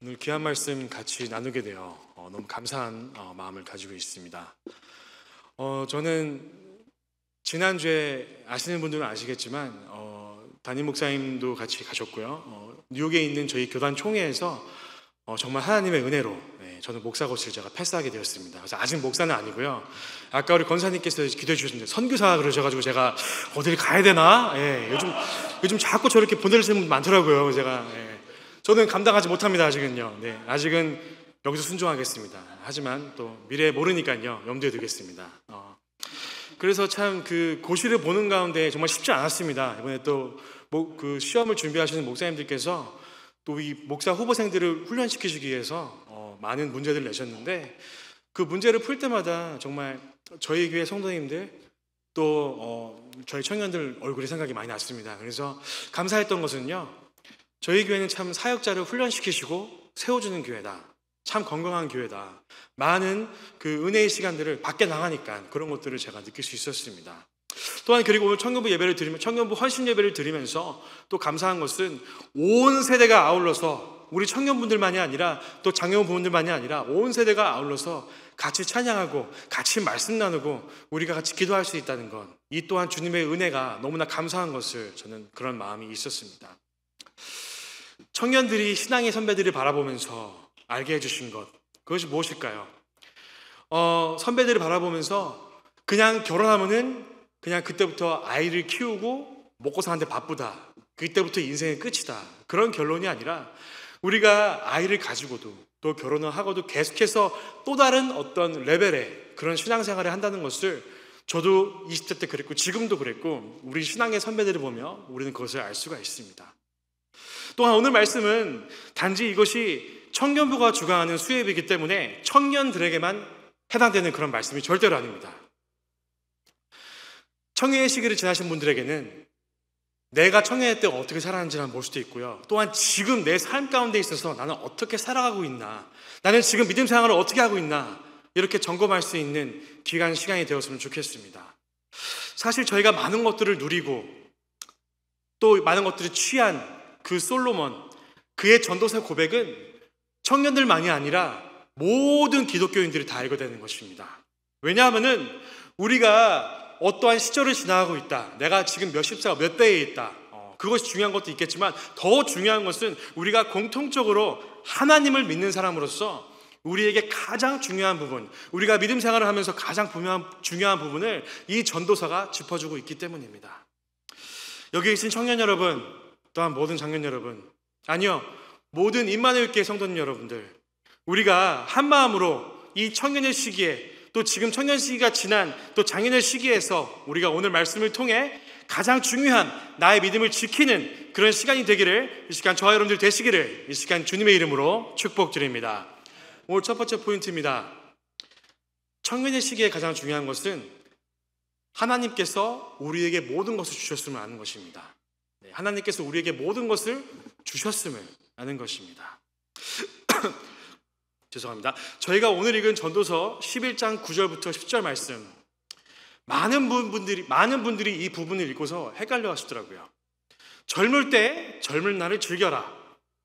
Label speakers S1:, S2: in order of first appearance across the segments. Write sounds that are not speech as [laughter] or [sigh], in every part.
S1: 오늘 귀한 말씀 같이 나누게 되어 어, 너무 감사한 어, 마음을 가지고 있습니다. 어, 저는 지난주에 아시는 분들은 아시겠지만 어, 담임 목사님도 같이 가셨고요. 어, 뉴욕에 있는 저희 교단 총회에서 어, 정말 하나님의 은혜로 네, 저는 목사 것을 제가 패스하게 되었습니다. 그래서 아직 목사는 아니고요. 아까 우리 권사님께서 기도해 주셨는데 선교사 그러셔가지고 제가 어디를 가야 되나? 예, 요즘 요즘 자꾸 저렇게 보내시는 주 분들 많더라고요. 제가 예. 저는 감당하지 못합니다. 아직은요. 네, 아직은 여기서 순종하겠습니다. 하지만 또 미래 모르니까요. 염두에 두겠습니다. 어, 그래서 참 그 고시를 보는 가운데 정말 쉽지 않았습니다. 이번에 또그 시험을 준비하시는 목사님들께서 또 이 목사 후보생들을 훈련시키시기 위해서 어, 많은 문제들을 내셨는데 그 문제를 풀 때마다 정말 저희 교회 성도님들 또 어, 저희 청년들 얼굴이 생각이 많이 났습니다. 그래서 감사했던 것은요. 저희 교회는 참 사역자를 훈련시키시고 세워주는 교회다. 참 건강한 교회다. 많은 그 은혜의 시간들을 밖에 나가니까 그런 것들을 제가 느낄 수 있었습니다. 또한 그리고 오늘 청년부 예배를 드리면 청년부 헌신 예배를 드리면서 또 감사한 것은 온 세대가 아울러서 우리 청년분들만이 아니라 또 장년 부분들만이 아니라 온 세대가 아울러서 같이 찬양하고 같이 말씀 나누고 우리가 같이 기도할 수 있다는 것이 또한 주님의 은혜가 너무나 감사한 것을 저는 그런 마음이 있었습니다. 청년들이 신앙의 선배들을 바라보면서 알게 해주신 것, 그것이 무엇일까요? 어, 선배들을 바라보면서 그냥 결혼하면은 그냥 그때부터 아이를 키우고 먹고 사는데 바쁘다. 그때부터 인생의 끝이다. 그런 결론이 아니라 우리가 아이를 가지고도 또 결혼을 하고도 계속해서 또 다른 어떤 레벨의 그런 신앙생활을 한다는 것을 저도 20대 때 그랬고 지금도 그랬고 우리 신앙의 선배들을 보며 우리는 그것을 알 수가 있습니다. 또한 오늘 말씀은 단지 이것이 청년부가 주관하는 수입이기 때문에 청년들에게만 해당되는 그런 말씀이 절대로 아닙니다. 청년의 시기를 지나신 분들에게는 내가 청년의 때 어떻게 살았는지는 볼 수도 있고요. 또한 지금 내 삶 가운데 있어서 나는 어떻게 살아가고 있나, 나는 지금 믿음 생활을 어떻게 하고 있나, 이렇게 점검할 수 있는 기간, 시간이 되었으면 좋겠습니다. 사실 저희가 많은 것들을 누리고 또 많은 것들을 취한 그 솔로몬, 그의 전도사 고백은 청년들만이 아니라 모든 기독교인들이 다 알게 되는 것입니다. 왜냐하면 우리가 어떠한 시절을 지나가고 있다. 내가 지금 몇십 살, 몇 대에 있다. 어, 그것이 중요한 것도 있겠지만 더 중요한 것은 우리가 공통적으로 하나님을 믿는 사람으로서 우리에게 가장 중요한 부분, 우리가 믿음 생활을 하면서 가장 중요한 부분을 이 전도사가 짚어주고 있기 때문입니다. 여기 계신 청년 여러분, 또한 모든 장년 여러분, 아니요, 모든 임마누엘교회 성도님 여러분들, 우리가 한 마음으로 이 청년의 시기에 또 지금 청년 시기가 지난 또 장년의 시기에서 우리가 오늘 말씀을 통해 가장 중요한 나의 믿음을 지키는 그런 시간이 되기를 이 시간 저와 여러분들 되시기를 이 시간 주님의 이름으로 축복드립니다. 오늘 첫 번째 포인트입니다. 청년의 시기에 가장 중요한 것은 하나님께서 우리에게 모든 것을 주셨음을 아는 것입니다. 네, 하나님께서 우리에게 모든 것을 주셨음을 아는 것입니다. [clears throat] 죄송합니다. 저희가 오늘 읽은 전도서 11장 9절부터 10절 말씀 많은 분들이 많은 분들이 이 부분을 읽고서 헷갈려 하시더라고요. 젊을 때 젊은 날을 즐겨라.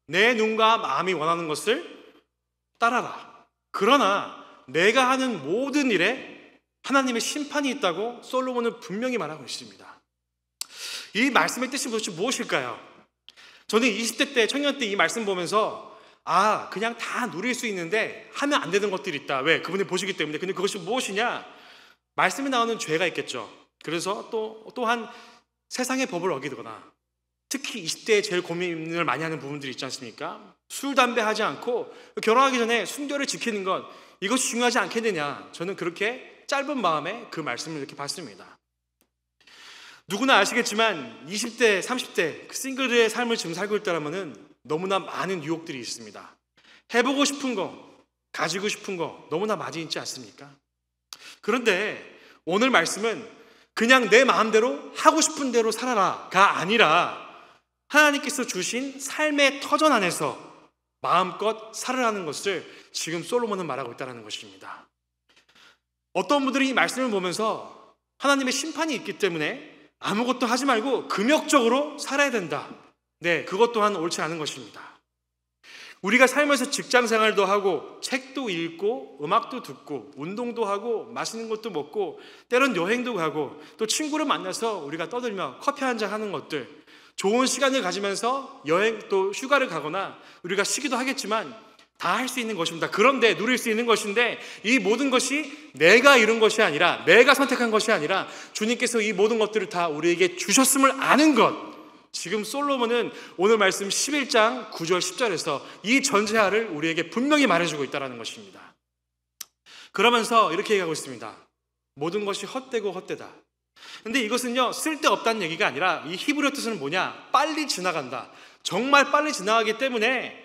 S1: 내 눈과 마음이 원하는 것을 따라라. 그러나 내가 하는 모든 일에 하나님의 심판이 있다고 솔로몬은 분명히 말하고 있습니다. 이 말씀의 뜻이 도대체 무엇일까요? 저는 20대 때, 청년 때 이 말씀 보면서 아, 그냥 다 누릴 수 있는데 하면 안 되는 것들이 있다. 왜? 그분이 보시기 때문에. 근데 그것이 무엇이냐? 말씀이 나오는 죄가 있겠죠. 그래서 또, 또한 세상의 법을 어기거나 특히 20대에 제일 고민을 많이 하는 부분들이 있지 않습니까? 술, 담배 하지 않고 결혼하기 전에 순결을 지키는 건 이것이 중요하지 않겠느냐. 저는 그렇게 짧은 마음에 그 말씀을 이렇게 봤습니다. 누구나 아시겠지만 20대, 30대 그 싱글의 삶을 지금 살고 있다면은 너무나 많은 유혹들이 있습니다. 해보고 싶은 거, 가지고 싶은 거 너무나 많이 있지 않습니까? 그런데 오늘 말씀은 그냥 내 마음대로 하고 싶은 대로 살아라가 아니라 하나님께서 주신 삶의 터전 안에서 마음껏 살아라는 것을 지금 솔로몬은 말하고 있다는 것입니다. 어떤 분들이 이 말씀을 보면서 하나님의 심판이 있기 때문에 아무것도 하지 말고 금욕적으로 살아야 된다. 네, 그것 또한 옳지 않은 것입니다. 우리가 살면서 직장 생활도 하고 책도 읽고 음악도 듣고 운동도 하고 맛있는 것도 먹고 때론 여행도 가고 또 친구를 만나서 우리가 떠들며 커피 한잔 하는 것들 좋은 시간을 가지면서 여행 또 휴가를 가거나 우리가 쉬기도 하겠지만 다할수 있는 것입니다. 그런데 누릴 수 있는 것인데 이 모든 것이 내가 이룬 것이 아니라 내가 선택한 것이 아니라 주님께서 이 모든 것들을 다 우리에게 주셨음을 아는 것. 지금 솔로몬은 오늘 말씀 11장 9절 10절에서 이 전제하를 우리에게 분명히 말해주고 있다는 것입니다. 그러면서 이렇게 얘기하고 있습니다. 모든 것이 헛되고 헛되다. 근데 이것은요, 쓸데없다는 얘기가 아니라 이 히브리어 뜻은 뭐냐? 빨리 지나간다. 정말 빨리 지나가기 때문에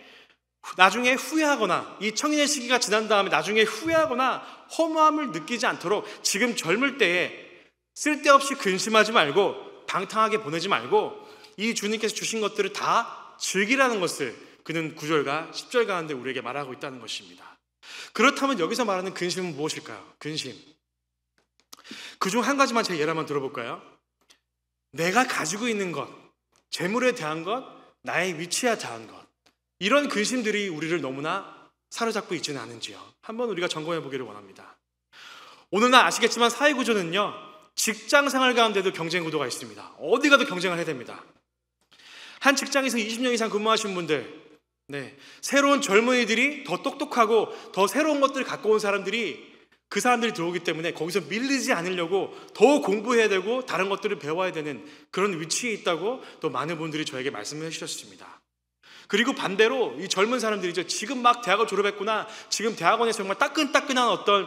S1: 나중에 후회하거나 이청년의 시기가 지난 다음에 나중에 후회하거나 허무함을 느끼지 않도록 지금 젊을 때에 쓸데없이 근심하지 말고 방탕하게 보내지 말고 이 주님께서 주신 것들을 다 즐기라는 것을 그는 구절과 10절 가운데 우리에게 말하고 있다는 것입니다. 그렇다면 여기서 말하는 근심은 무엇일까요? 근심. 그 중 한 가지만 제 예를 한번 들어볼까요? 내가 가지고 있는 것, 재물에 대한 것, 나의 위치에 대한 것. 이런 근심들이 우리를 너무나 사로잡고 있지는 않은지요. 한번 우리가 점검해 보기를 원합니다. 오늘날 아시겠지만 사회 구조는요, 직장 생활 가운데도 경쟁 구도가 있습니다. 어디 가도 경쟁을 해야 됩니다. 한 직장에서 20년 이상 근무하신 분들, 네, 새로운 젊은이들이 더 똑똑하고 더 새로운 것들을 갖고 온 사람들이 그 사람들이 들어오기 때문에 거기서 밀리지 않으려고 더 공부해야 되고 다른 것들을 배워야 되는 그런 위치에 있다고 또 많은 분들이 저에게 말씀을 해주셨습니다. 그리고 반대로 이 젊은 사람들이죠. 지금 막 대학을 졸업했구나. 지금 대학원에서 정말 따끈따끈한 어떤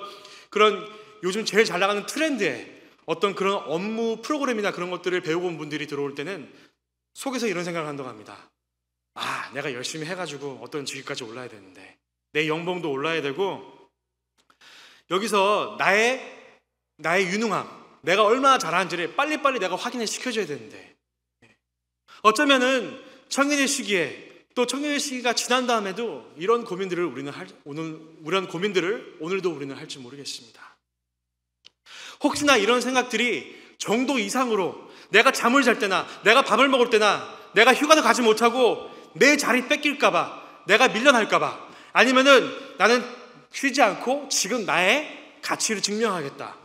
S1: 그런 요즘 제일 잘 나가는 트렌드에 어떤 그런 업무 프로그램이나 그런 것들을 배우고 온 분들이 들어올 때는 속에서 이런 생각을 한다고 합니다. 아, 내가 열심히 해가지고 어떤 직위까지 올라야 되는데 내영봉도 올라야 되고 여기서 나의 나의 유능함, 내가 얼마나 잘하는지를 빨리빨리 내가 확인을 시켜줘야 되는데 어쩌면은 청년의 시기에 또 청년 시기가 지난 다음에도 이런 고민들을 우리는 할, 오늘 이런 고민들을 오늘도 우리는 할지 모르겠습니다. 혹시나 이런 생각들이 정도 이상으로 내가 잠을 잘 때나 내가 밥을 먹을 때나 내가 휴가도 가지 못하고 내 자리 뺏길까봐 내가 밀려날까봐 아니면은 나는 쉬지 않고 지금 나의 가치를 증명하겠다.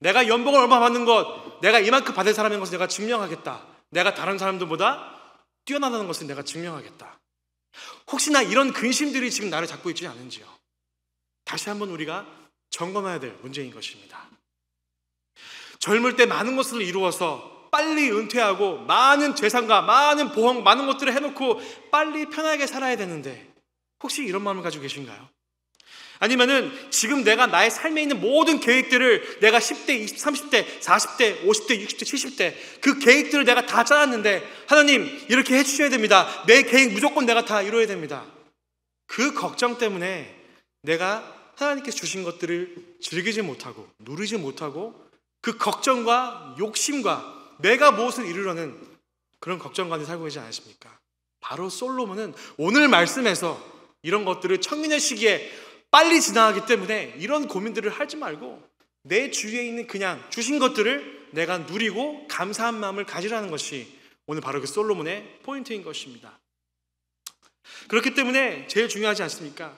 S1: 내가 연봉을 얼마 받는 것, 내가 이만큼 받을 사람인 것을 내가 증명하겠다. 내가 다른 사람들보다 뛰어나다는 것을 내가 증명하겠다. 혹시나 이런 근심들이 지금 나를 잡고 있지 않은지요. 다시 한번 우리가 점검해야 될 문제인 것입니다. 젊을 때 많은 것을 이루어서 빨리 은퇴하고 많은 재산과 많은 보험, 많은 것들을 해놓고 빨리 편하게 살아야 되는데 혹시 이런 마음을 가지고 계신가요? 아니면은 지금 내가 나의 삶에 있는 모든 계획들을 내가 10대, 20, 30대, 40대, 50대, 60대, 70대 그 계획들을 내가 다 짜놨는데 하나님 이렇게 해주셔야 됩니다. 내 계획 무조건 내가 다 이뤄야 됩니다. 그 걱정 때문에 내가 하나님께서 주신 것들을 즐기지 못하고 누리지 못하고 그 걱정과 욕심과 내가 무엇을 이루려는 그런 걱정 가운 살고 계지 않으십니까? 바로 솔로몬은 오늘 말씀에서 이런 것들을 청년의 시기에 빨리 지나가기 때문에 이런 고민들을 하지 말고 내 주위에 있는 그냥 주신 것들을 내가 누리고 감사한 마음을 가지라는 것이 오늘 바로 그 솔로몬의 포인트인 것입니다. 그렇기 때문에 제일 중요하지 않습니까?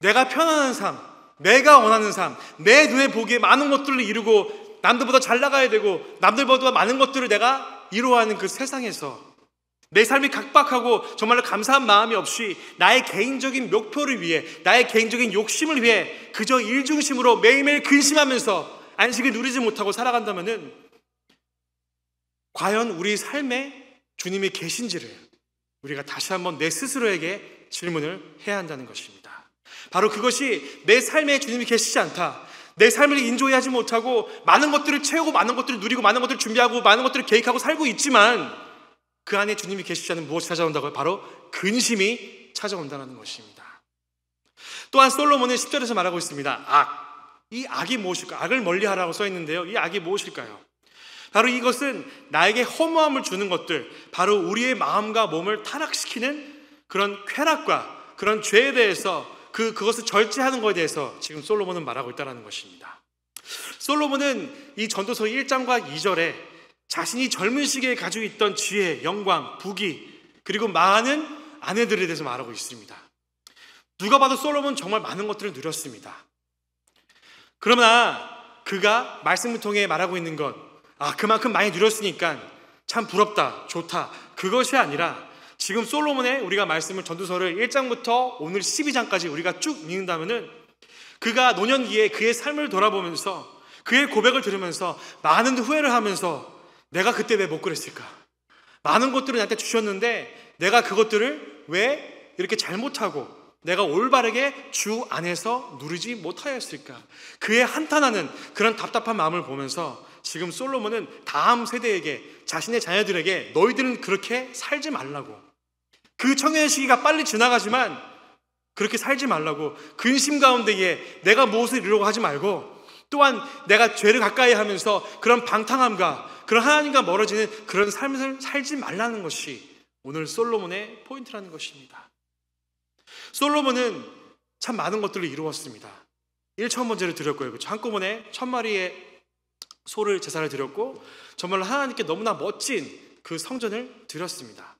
S1: 내가 편안한 삶, 내가 원하는 삶, 내 눈에 보기에 많은 것들을 이루고 남들보다 잘 나가야 되고 남들보다 많은 것들을 내가 이루어하는 그 세상에서 내 삶이 각박하고 정말로 감사한 마음이 없이 나의 개인적인 목표를 위해 나의 개인적인 욕심을 위해 그저 일 중심으로 매일매일 근심하면서 안식을 누리지 못하고 살아간다면은 과연 우리 삶에 주님이 계신지를 우리가 다시 한번 내 스스로에게 질문을 해야 한다는 것입니다. 바로 그것이 내 삶에 주님이 계시지 않다. 내 삶을 인조해하지 못하고 많은 것들을 채우고 많은 것들을 누리고 많은 것들을 준비하고 많은 것들을 계획하고 살고 있지만 그 안에 주님이 계시지 않으면 무엇이 찾아온다고요? 바로 근심이 찾아온다는 것입니다. 또한 솔로몬은 10절에서 말하고 있습니다. 악. 이 악이 무엇일까? 요 악을 멀리 하라고 써 있는데요. 이 악이 무엇일까요? 바로 이것은 나에게 허무함을 주는 것들, 바로 우리의 마음과 몸을 타락시키는 그런 쾌락과 그런 죄에 대해서 그, 그것을 절제하는 것에 대해서 지금 솔로몬은 말하고 있다는 것입니다. 솔로몬은 이 전도서 1장과 2절에 자신이 젊은 시기에 가지고 있던 지혜, 영광, 부귀, 그리고 많은 아내들에 대해서 말하고 있습니다. 누가 봐도 솔로몬 정말 많은 것들을 누렸습니다. 그러나 그가 말씀을 통해 말하고 있는 것, 아, 그만큼 많이 누렸으니까 참 부럽다, 좋다. 그것이 아니라 지금 솔로몬의 우리가 말씀을 전두서를 1장부터 오늘 12장까지 우리가 쭉 읽는다면은 그가 노년기에 그의 삶을 돌아보면서 그의 고백을 들으면서 많은 후회를 하면서 내가 그때 왜 못 그랬을까? 많은 것들을 나한테 주셨는데 내가 그것들을 왜 이렇게 잘못하고 내가 올바르게 주 안에서 누리지 못하였을까? 그의 한탄하는 그런 답답한 마음을 보면서 지금 솔로몬은 다음 세대에게 자신의 자녀들에게 너희들은 그렇게 살지 말라고 그청년 시기가 빨리 지나가지만 그렇게 살지 말라고 근심 가운데에 내가 무엇을 이루려고 하지 말고 또한 내가 죄를 가까이 하면서 그런 방탕함과 그런 하나님과 멀어지는 그런 삶을 살지 말라는 것이 오늘 솔로몬의 포인트라는 것입니다. 솔로몬은 참 많은 것들을 이루었습니다. 1천 번제를 드렸고요. 그렇죠? 한꺼번에 천 마리의 소를 제사를 드렸고 정말 하나님께 너무나 멋진 그 성전을 드렸습니다.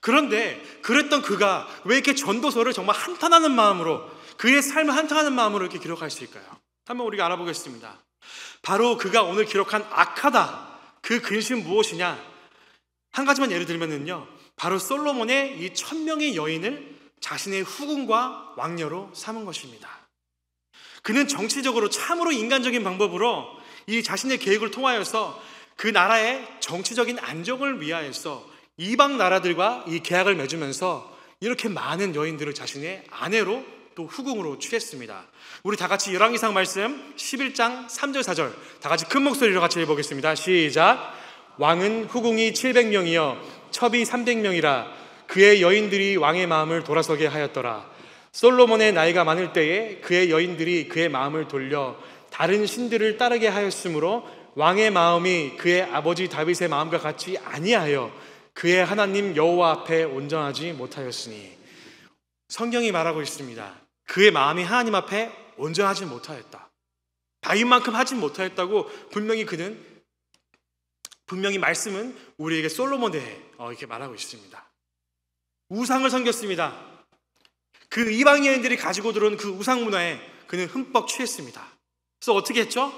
S1: 그런데 그랬던 그가 왜 이렇게 전도서를 정말 한탄하는 마음으로 그의 삶을 한탄하는 마음으로 이렇게 기록할 수 있을까요? 한번 우리가 알아보겠습니다. 바로 그가 오늘 기록한 악하다. 그 근심 무엇이냐? 한 가지만 예를 들면은요. 바로 솔로몬의 이 천명의 여인을 자신의 후궁과 왕녀로 삼은 것입니다. 그는 정치적으로 참으로 인간적인 방법으로 이 자신의 계획을 통하여서 그 나라의 정치적인 안정을 위하여서 이방 나라들과 이 계약을 맺으면서 이렇게 많은 여인들을 자신의 아내로 또 후궁으로 취했습니다. 우리 다 같이 열왕기상 말씀 11장 3절 4절 다 같이 큰 목소리로 같이 읽어보겠습니다. 시작. 왕은 후궁이 700명이여 첩이 300명이라 그의 여인들이 왕의 마음을 돌아서게 하였더라. 솔로몬의 나이가 많을 때에 그의 여인들이 그의 마음을 돌려 다른 신들을 따르게 하였으므로 왕의 마음이 그의 아버지 다윗의 마음과 같이 아니하여 그의 하나님 여호와 앞에 온전하지 못하였으니 성경이 말하고 있습니다. 그의 마음이 하나님 앞에 온전하지 못하였다. 다윗만큼 하진 못하였다고 분명히 그는 분명히 말씀은 우리에게 솔로몬 대해 어, 이렇게 말하고 있습니다. 우상을 섬겼습니다. 그 이방인들이 가지고 들어온 그 우상 문화에 그는 흠뻑 취했습니다. 그래서 어떻게 했죠?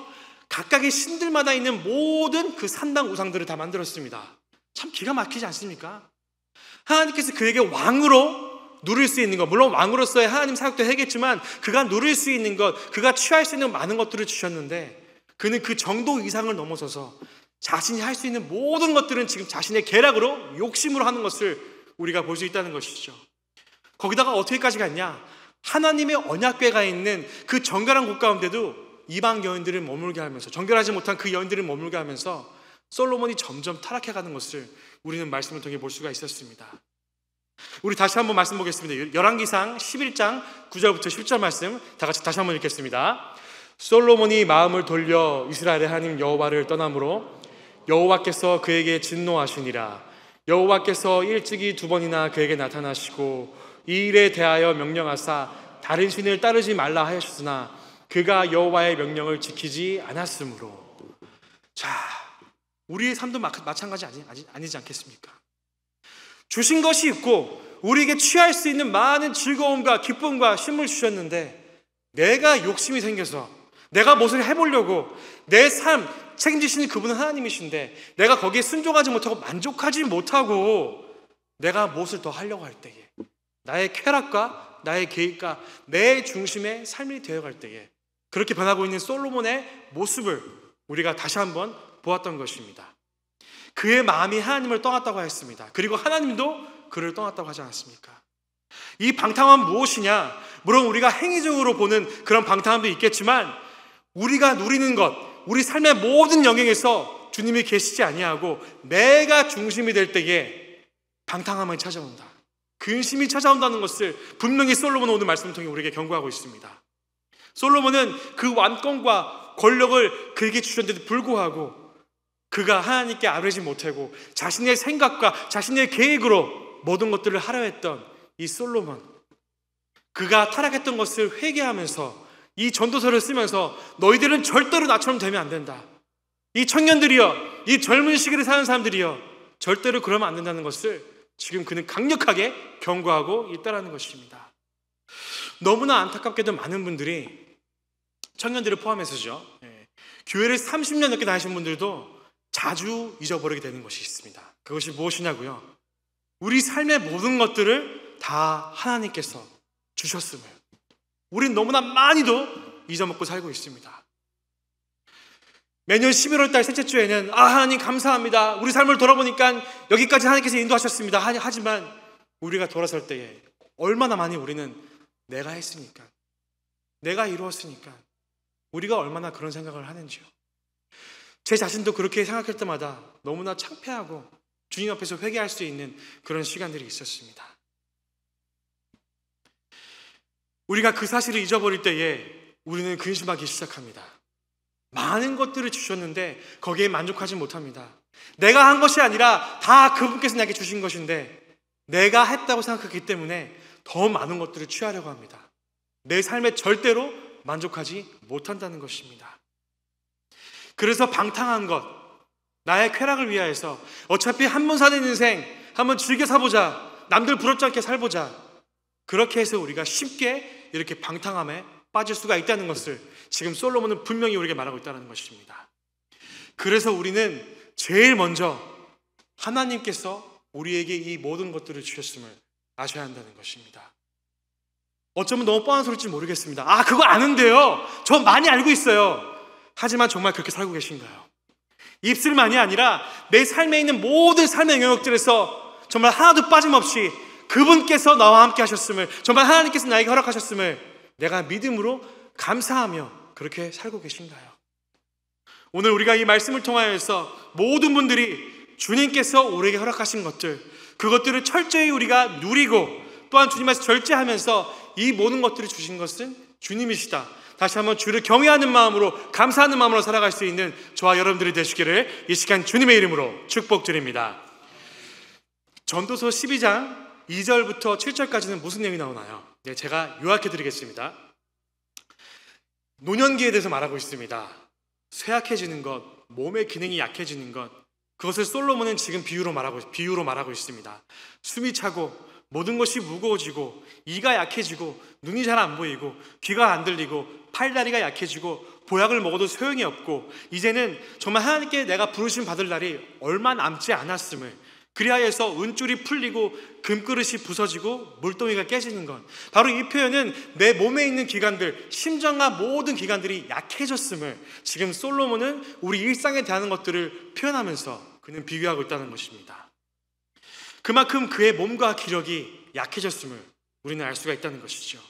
S1: 각각의 신들마다 있는 모든 그 산당 우상들을 다 만들었습니다. 참 기가 막히지 않습니까? 하나님께서 그에게 왕으로 누릴 수 있는 것, 물론 왕으로서의 하나님 사역도 해겠지만 그가 누릴 수 있는 것, 그가 취할 수 있는 많은 것들을 주셨는데 그는 그 정도 이상을 넘어서서 자신이 할 수 있는 모든 것들은 지금 자신의 계략으로 욕심으로 하는 것을 우리가 볼 수 있다는 것이죠. 거기다가 어떻게까지 갔냐? 하나님의 언약궤가 있는 그 정결한 곳 가운데도 이방 여인들을 머물게 하면서 정결하지 못한 그 여인들을 머물게 하면서 솔로몬이 점점 타락해가는 것을 우리는 말씀을 통해 볼 수가 있었습니다. 우리 다시 한번 말씀 보겠습니다. 열왕기상 11장 9절부터 10절 말씀 다 같이 다시 한번 읽겠습니다. 솔로몬이 마음을 돌려 이스라엘의 하나님 여호와를 떠남으로 여호와께서 그에게 진노하시니라. 여호와께서 일찍이 두 번이나 그에게 나타나시고 이 일에 대하여 명령하사 다른 신을 따르지 말라 하셨으나 그가 여호와의 명령을 지키지 않았으므로 자 우리의 삶도 마찬가지 아니, 아니, 아니지 않겠습니까? 주신 것이 있고 우리에게 취할 수 있는 많은 즐거움과 기쁨과 힘을 주셨는데 내가 욕심이 생겨서 내가 무엇을 해보려고 내 삶 책임지시는 그분은 하나님이신데 내가 거기에 순종하지 못하고 만족하지 못하고 내가 무엇을 더 하려고 할 때에 나의 쾌락과 나의 계획과 내 중심의 삶이 되어갈 때에 그렇게 변하고 있는 솔로몬의 모습을 우리가 다시 한번 보았던 것입니다. 그의 마음이 하나님을 떠났다고 했습니다. 그리고 하나님도 그를 떠났다고 하지 않았습니까? 이 방탕함 무엇이냐? 물론 우리가 행위적으로 보는 그런 방탕함도 있겠지만 우리가 누리는 것, 우리 삶의 모든 영역에서 주님이 계시지 아니하고 내가 중심이 될 때에 방탕함을 찾아온다. 근심이 찾아온다는 것을 분명히 솔로몬은 오늘 말씀을 통해 우리에게 경고하고 있습니다. 솔로몬은 그 완권과 권력을 그에게 주셨는데도 불구하고 그가 하나님께 아뢰지 못하고 자신의 생각과 자신의 계획으로 모든 것들을 하려 했던 이 솔로몬. 그가 타락했던 것을 회개하면서 이 전도서를 쓰면서 너희들은 절대로 나처럼 되면 안 된다. 이 청년들이여, 이 젊은 시기를 사는 사람들이여, 절대로 그러면 안 된다는 것을 지금 그는 강력하게 경고하고 있다라는 것입니다. 너무나 안타깝게도 많은 분들이 청년들을 포함해서죠. 예. 교회를 30년 넘게 다니신 분들도 자주 잊어버리게 되는 것이 있습니다. 그것이 무엇이냐고요? 우리 삶의 모든 것들을 다 하나님께서 주셨음을 우린 너무나 많이도 잊어먹고 살고 있습니다. 매년 11월 달 셋째 주에는 아 하나님 감사합니다. 우리 삶을 돌아보니까 여기까지 하나님께서 인도하셨습니다. 하지만 우리가 돌아설 때에 얼마나 많이 우리는 내가 했으니까 내가 이루었으니까 우리가 얼마나 그런 생각을 하는지요. 제 자신도 그렇게 생각할 때마다 너무나 창피하고 주님 앞에서 회개할 수 있는 그런 시간들이 있었습니다. 우리가 그 사실을 잊어버릴 때에 우리는 근심하기 시작합니다. 많은 것들을 주셨는데 거기에 만족하지 못합니다. 내가 한 것이 아니라 다 그분께서 나에게 주신 것인데 내가 했다고 생각하기 때문에 더 많은 것들을 취하려고 합니다. 내 삶에 절대로 만족하지 못한다는 것입니다. 그래서 방탕한 것, 나의 쾌락을 위하여서 어차피 한 번 사는 인생 한 번 즐겨 사보자. 남들 부럽지 않게 살보자. 그렇게 해서 우리가 쉽게 이렇게 방탕함에 빠질 수가 있다는 것을 지금 솔로몬은 분명히 우리에게 말하고 있다는 것입니다. 그래서 우리는 제일 먼저 하나님께서 우리에게 이 모든 것들을 주셨음을 아셔야 한다는 것입니다. 어쩌면 너무 뻔한 소리일지 모르겠습니다. 아, 그거 아는데요. 저 많이 알고 있어요. 하지만 정말 그렇게 살고 계신가요? 입술만이 아니라 내 삶에 있는 모든 삶의 영역들에서 정말 하나도 빠짐없이 그분께서 나와 함께 하셨음을 정말 하나님께서 나에게 허락하셨음을 내가 믿음으로 감사하며 그렇게 살고 계신가요? 오늘 우리가 이 말씀을 통하여서 모든 분들이 주님께서 우리에게 허락하신 것들 그것들을 철저히 우리가 누리고 또한 주님에서 앞 절제하면서 이 모든 것들을 주신 것은 주님이시다. 다시 한번 주를 경외하는 마음으로 감사하는 마음으로 살아갈 수 있는 저와 여러분들이 되시기를 이 시간 주님의 이름으로 축복드립니다. 전도서 12장 2절부터 7절까지는 무슨 내용이 나오나요? 네, 제가 요약해 드리겠습니다. 노년기에 대해서 말하고 있습니다. 쇠약해지는 것, 몸의 기능이 약해지는 것, 그것을 솔로몬은 지금 비유로 말하고, 비유로 말하고 있습니다. 숨이 차고 모든 것이 무거워지고 이가 약해지고 눈이 잘 안 보이고 귀가 안 들리고 팔다리가 약해지고 보약을 먹어도 소용이 없고 이제는 정말 하나님께 내가 부르심 받을 날이 얼마 남지 않았음을 그리하여서 은줄이 풀리고 금그릇이 부서지고 물동이가 깨지는 것 바로 이 표현은 내 몸에 있는 기관들 심장과 모든 기관들이 약해졌음을 지금 솔로몬은 우리 일상에 대한 것들을 표현하면서 그는 비교하고 있다는 것입니다 그만큼 그의 몸과 기력이 약해졌음을 우리는 알 수가 있다는 것이죠.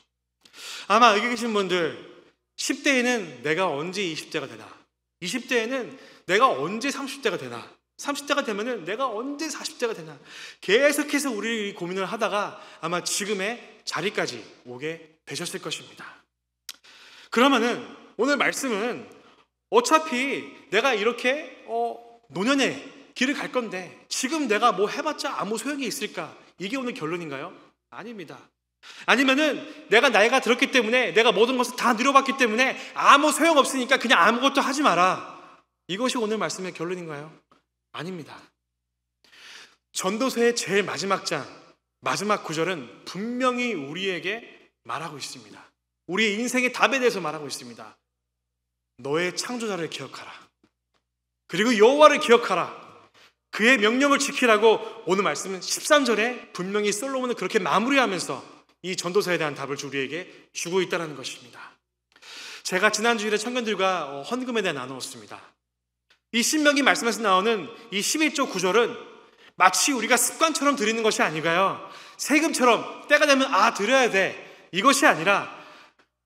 S1: 아마 여기 계신 분들 10대에는 내가 언제 20대가 되나 20대에는 내가 언제 30대가 되나 30대가 되면은 내가 언제 40대가 되나 계속해서 우리 고민을 하다가 아마 지금의 자리까지 오게 되셨을 것입니다. 그러면은 오늘 말씀은 어차피 내가 이렇게 어, 노년에 길을 갈 건데 지금 내가 뭐 해봤자 아무 소용이 있을까? 이게 오늘 결론인가요? 아닙니다. 아니면은 내가 나이가 들었기 때문에 내가 모든 것을 다 누려봤기 때문에 아무 소용 없으니까 그냥 아무것도 하지 마라. 이것이 오늘 말씀의 결론인가요? 아닙니다. 전도서의 제일 마지막 장, 마지막 구절은 분명히 우리에게 말하고 있습니다. 우리의 인생의 답에 대해서 말하고 있습니다. 너의 창조자를 기억하라. 그리고 여호와를 기억하라. 그의 명령을 지키라고 오늘 말씀은 13절에 분명히 솔로몬은 그렇게 마무리하면서 이전도사에 대한 답을 우리에게 주고 있다는 것입니다. 제가 지난 주일에 청년들과 어, 헌금에 대해 나누었습니다. 이 신명기 말씀에서 나오는 이 11조 9절은 마치 우리가 습관처럼 드리는 것이 아니가요. 세금처럼 때가 되면 아 드려야 돼 이것이 아니라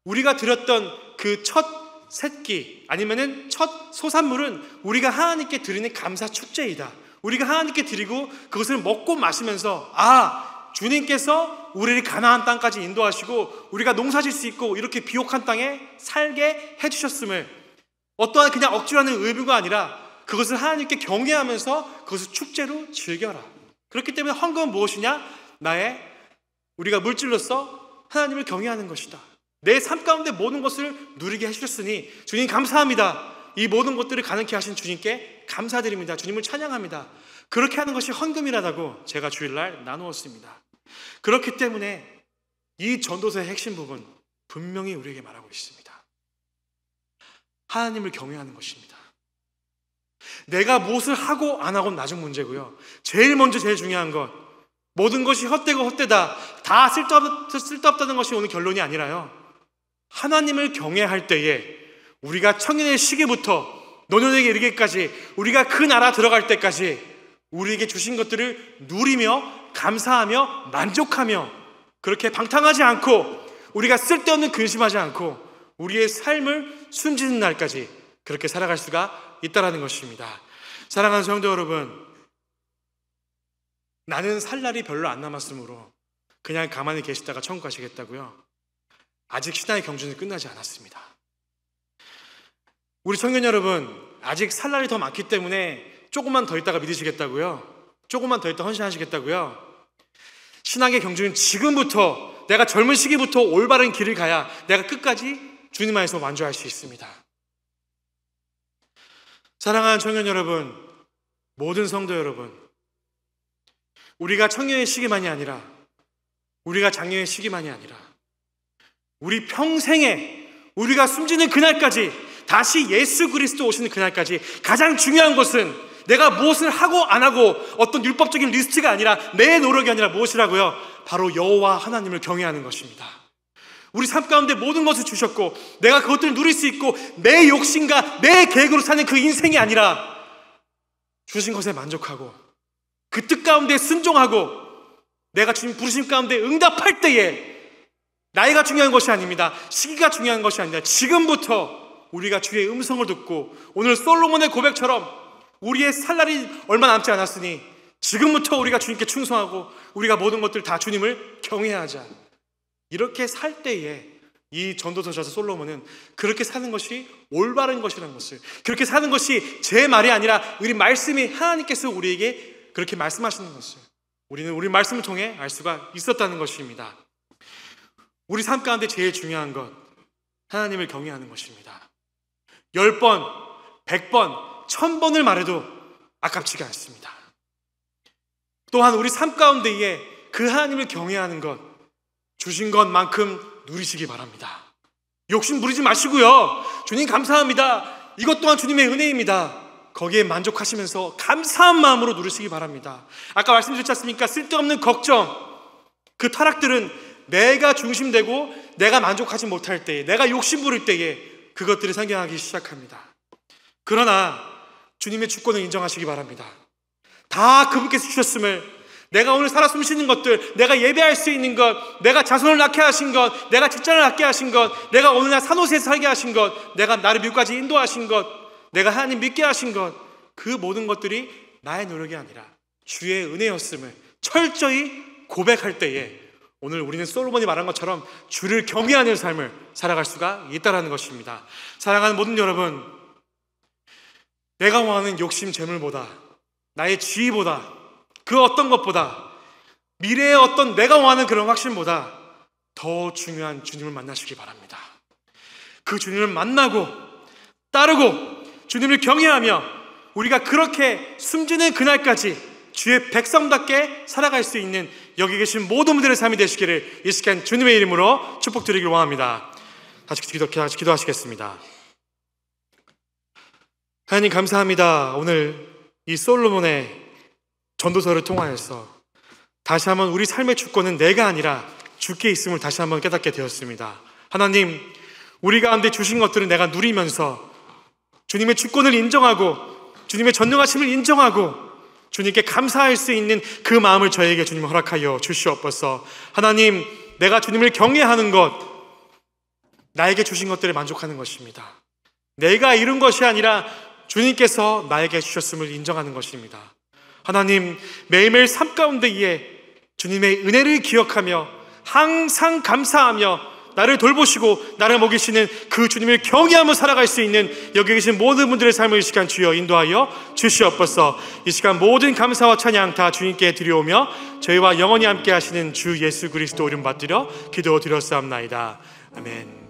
S1: 우리가 드렸던 그 첫 새끼 아니면은 첫 소산물은 우리가 하나님께 드리는 감사 축제이다. 우리가 하나님께 드리고 그것을 먹고 마시면서 아 주님께서 우리를 가나안 땅까지 인도하시고 우리가 농사질 수 있고 이렇게 비옥한 땅에 살게 해주셨음을 어떠한 그냥 억지로 하는 의무가 아니라 그것을 하나님께 경외하면서 그것을 축제로 즐겨라. 그렇기 때문에 헌금은 무엇이냐? 나의 우리가 물질로서 하나님을 경외하는 것이다. 내 삶 가운데 모든 것을 누리게 해주셨으니 주님 감사합니다. 이 모든 것들을 가능케 하신 주님께 감사드립니다. 주님을 찬양합니다. 그렇게 하는 것이 헌금이라고 제가 주일날 나누었습니다. 그렇기 때문에 이 전도서의 핵심 부분 분명히 우리에게 말하고 있습니다. 하나님을 경외하는 것입니다. 내가 무엇을 하고 안 하고는 나중 문제고요. 제일 먼저 제일 중요한 것 모든 것이 헛되고 헛되다 다 쓸데없, 쓸데없다는 것이 오늘 결론이 아니라요. 하나님을 경외할 때에 우리가 청년의 시기부터 노년에게 이르기까지 우리가 그 나라 들어갈 때까지 우리에게 주신 것들을 누리며 감사하며 만족하며 그렇게 방탕하지 않고 우리가 쓸데없는 근심하지 않고 우리의 삶을 숨지는 날까지 그렇게 살아갈 수가 있다라는 것입니다. 사랑하는 성도 여러분, 나는 살 날이 별로 안 남았으므로 그냥 가만히 계시다가 천국 가시겠다고요? 아직 신앙의 경주는 끝나지 않았습니다. 우리 청년 여러분, 아직 살 날이 더 많기 때문에 조금만 더 있다가 믿으시겠다고요? 조금만 더 있다 가 헌신하시겠다고요? 신앙의 경주는 지금부터 내가 젊은 시기부터 올바른 길을 가야 내가 끝까지 주님 안에서 완주할 수 있습니다. 사랑하는 청년 여러분, 모든 성도 여러분, 우리가 청년의 시기만이 아니라 우리가 장년의 시기만이 아니라 우리 평생에 우리가 숨지는 그날까지 다시 예수 그리스도 오시는 그날까지 가장 중요한 것은 내가 무엇을 하고 안 하고 어떤 율법적인 리스트가 아니라 내 노력이 아니라 무엇이라고요? 바로 여호와 하나님을 경외하는 것입니다. 우리 삶 가운데 모든 것을 주셨고 내가 그것들을 누릴 수 있고 내 욕심과 내 계획으로 사는 그 인생이 아니라 주신 것에 만족하고 그 뜻 가운데 순종하고 내가 주님 부르심 가운데 응답할 때에 나이가 중요한 것이 아닙니다. 시기가 중요한 것이 아니라 지금부터 우리가 주의 음성을 듣고 오늘 솔로몬의 고백처럼 우리의 살 날이 얼마 남지 않았으니 지금부터 우리가 주님께 충성하고 우리가 모든 것들 다 주님을 경외하자. 이렇게 살 때에 이전도서에서 솔로몬은 그렇게 사는 것이 올바른 것이라는 것을 그렇게 사는 것이 제 말이 아니라 우리 말씀이 하나님께서 우리에게 그렇게 말씀하시는 것을 우리는 우리 말씀을 통해 알 수가 있었다는 것입니다. 우리 삶 가운데 제일 중요한 것 하나님을 경외하는 것입니다. 10번, 100번, 1000번을 말해도 아깝지가 않습니다. 또한 우리 삶 가운데에 그 하나님을 경외하는 것, 주신 것만큼 누리시기 바랍니다. 욕심 부리지 마시고요. 주님 감사합니다. 이것 또한 주님의 은혜입니다. 거기에 만족하시면서 감사한 마음으로 누리시기 바랍니다. 아까 말씀드렸지 않습니까? 쓸데없는 걱정, 그 타락들은 내가 중심되고 내가 만족하지 못할 때에, 내가 욕심 부릴 때에 그것들이 생겨하기 시작합니다. 그러나 주님의 주권을 인정하시기 바랍니다. 다 그분께서 주셨음을 내가 오늘 살아 숨쉬는 것들, 내가 예배할 수 있는 것, 내가 자손을 낳게 하신 것, 내가 직장을 낳게 하신 것, 내가 어느 날 산호세에서 살게 하신 것, 내가 나를 미국까지 인도하신 것, 내가 하나님 믿게 하신 것, 그 모든 것들이 나의 노력이 아니라 주의 은혜였음을 철저히 고백할 때에 오늘 우리는 솔로몬이 말한 것처럼 주를 경외하는 삶을 살아갈 수가 있다라는 것입니다. 사랑하는 모든 여러분, 내가 원하는 욕심 재물보다 나의 지위보다 그 어떤 것보다 미래의 어떤 내가 원하는 그런 확신보다 더 중요한 주님을 만나시기 바랍니다. 그 주님을 만나고 따르고 주님을 경외하며 우리가 그렇게 숨지는 그날까지 주의 백성답게 살아갈 수 있는 여기 계신 모든 분들의 삶이 되시기를 이 시간 주님의 이름으로 축복드리길 원합니다. 다시 기도, 같시 기도하시겠습니다. 하나님 감사합니다. 오늘 이 솔로몬의 전도서를 통하여서 다시 한번 우리 삶의 주권은 내가 아니라 주께 있음을 다시 한번 깨닫게 되었습니다. 하나님, 우리 가운데 주신 것들을 내가 누리면서 주님의 주권을 인정하고 주님의 전능하심을 인정하고 주님께 감사할 수 있는 그 마음을 저에게 주님 허락하여 주시옵소서. 하나님, 내가 주님을 경외하는 것, 나에게 주신 것들을 만족하는 것입니다. 내가 이룬 것이 아니라 주님께서 나에게 주셨음을 인정하는 것입니다. 하나님, 매일매일 삶 가운데에 주님의 은혜를 기억하며 항상 감사하며 나를 돌보시고 나를 먹이시는 그 주님을 경외하며 살아갈 수 있는 여기 계신 모든 분들의 삶을 이 시간 주여 인도하여 주시옵소서 이 시간 모든 감사와 찬양 다 주님께 드려오며 저희와 영원히 함께 하시는 주 예수 그리스도 이름 받들어 기도 드렸사옵나이다 아멘